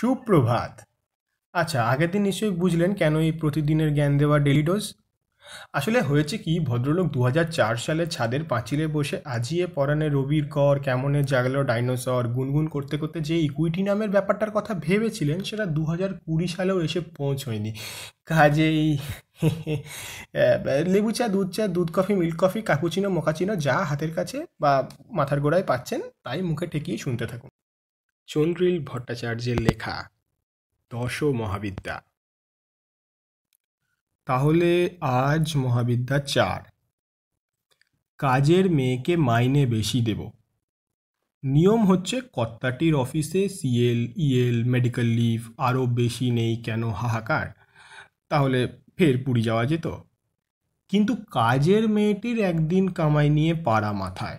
সুপ্রভাত আচ্ছা আগের দিন নিশ্চয়ই বুঝলেন কেন এই প্রতিদিনের জ্ঞান দেওয়া ডেলি ডোজ আসলে হয়েছে কি ভদ্রলোক দু সালে ছাদের পাঁচিলে বসে আজিয়ে পরাণে রবির কর কেমনে জাগলো ডাইনোসর গুনগুন করতে করতে যে ইকুইটি নামের ব্যাপারটার কথা ভেবেছিলেন সেটা দু হাজার কুড়ি সালেও এসে পৌঁছয়নি কাজেই লেবু চা দুধ চা দুধ coffee milk coffee cappuccino mochaccino যা হাতের কাছে বা মাথার গোড়ায় পাচ্ছেন তাই মুখে ঠেকিয়ে শুনতে থাকুন চন্দ্রিল ভট্টাচার্যের লেখা দশ মহাবিদ্যা তাহলে আজ মহাবিদ্যা চার কাজের মেয়েকে মাইনে বেশি দেব নিয়ম হচ্ছে কর্তাটির অফিসে সিএল ইএল মেডিকেল লিভ আরও বেশি নেই কেন হাহাকার তাহলে ফের পুরী যাওয়া যেত কিন্তু কাজের মেয়েটির একদিন কামাই নিয়ে পাড়া মাথায়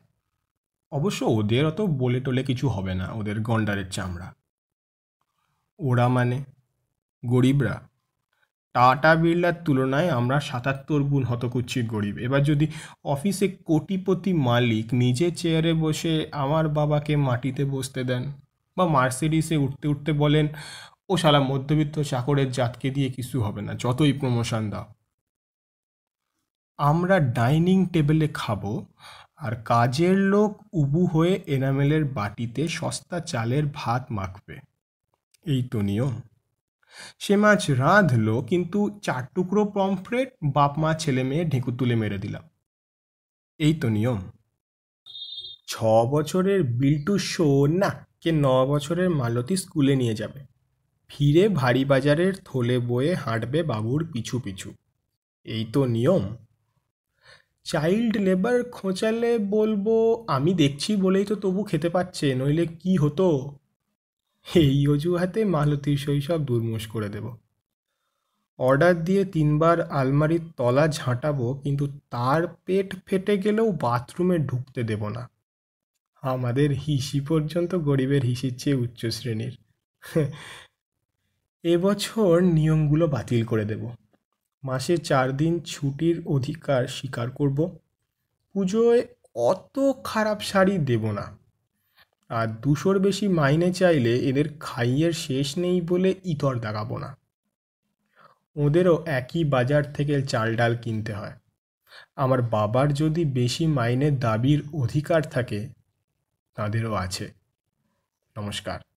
অবশ্য ওদের অত বলে টোলে কিছু হবে না ওদের গন্ডারের চামড়া ওরা মানে গরিবরা টাটা বিড়লার তুলনায় আমরা সাতাত্তর গুণ হতকুচ্ছি গরিব এবার যদি অফিসে কোটিপতি মালিক নিজে চেয়ারে বসে আমার বাবাকে মাটিতে বসতে দেন বা মার্সিডিসে উঠতে উঠতে বলেন ও শালা মধ্যবিত্ত চাকরের জাতকে দিয়ে কিছু হবে না যতই প্রমোশন দাও আমরা ডাইনিং টেবিলে খাবো আর কাজের লোক উবু হয়ে এনামেলের বাটিতে সস্তা চালের ভাত মাখবে এই তো নিয়ম সে মাছ রাঁধলো কিন্তু চার টুকরো পমফ্রেট বাপ মা ছেলে মেয়ে ঢেঁকু তুলে মেরে দিলাম এই তো নিয়ম ছ বছরের বিল্টু শো না কে ন বছরের মালতী স্কুলে নিয়ে যাবে ফিরে ভারী বাজারের থলে বয়ে হাঁটবে বাবুর পিছু পিছু এই তো নিয়ম চাইল্ড লেবার খোঁচালে বলবো আমি দেখছি বলেই তো তবু খেতে পাচ্ছে নইলে কি হতো এই অজুহাতে মালতীর শৈশব দুর্মুষ করে দেব অর্ডার দিয়ে তিনবার আলমারির তলা ঝাঁটাবো কিন্তু তার পেট ফেটে গেলেও বাথরুমে ঢুকতে দেব না আমাদের হিসি পর্যন্ত গরিবের হিসির চেয়ে উচ্চ শ্রেণীর এবছর নিয়মগুলো বাতিল করে দেবো মাসে চার দিন ছুটির অধিকার স্বীকার করব পুজোয় অত খারাপ শাড়ি দেব না আর দুশোর বেশি মাইনে চাইলে এদের খাইয়ের শেষ নেই বলে ইতর দেখাব না ওদেরও একই বাজার থেকে চাল ডাল কিনতে হয় আমার বাবার যদি বেশি মাইনে দাবির অধিকার থাকে তাদেরও আছে নমস্কার